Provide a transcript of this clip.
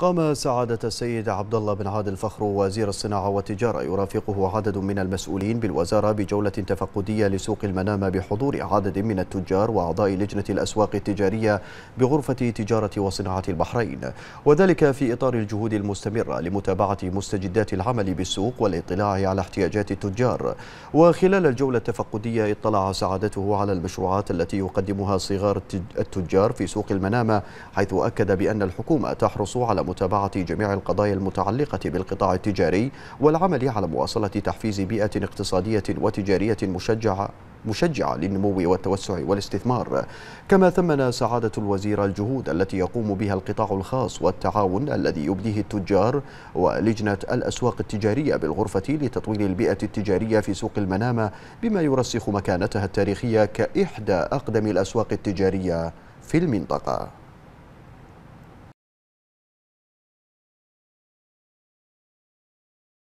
قام سعادة السيد عبد الله بن عادل فخر وزير الصناعة والتجارة يرافقه عدد من المسؤولين بالوزارة بجولة تفقدية لسوق المنامة بحضور عدد من التجار وأعضاء لجنة الأسواق التجارية بغرفة تجارة وصناعة البحرين وذلك في إطار الجهود المستمرة لمتابعة مستجدات العمل بالسوق والاطلاع على احتياجات التجار وخلال الجولة التفقدية اطلع سعادته على المشروعات التي يقدمها صغار التجار في سوق المنامة حيث أكد بأن الحكومة تحرص على متابعة جميع القضايا المتعلقة بالقطاع التجاري والعمل على مواصلة تحفيز بيئة اقتصادية وتجارية مشجعة مشجعة للنمو والتوسع والاستثمار كما ثمن سعادة الوزير الجهود التي يقوم بها القطاع الخاص والتعاون الذي يبديه التجار ولجنة الأسواق التجارية بالغرفة لتطوير البيئة التجارية في سوق المنامة بما يرسخ مكانتها التاريخية كإحدى أقدم الأسواق التجارية في المنطقة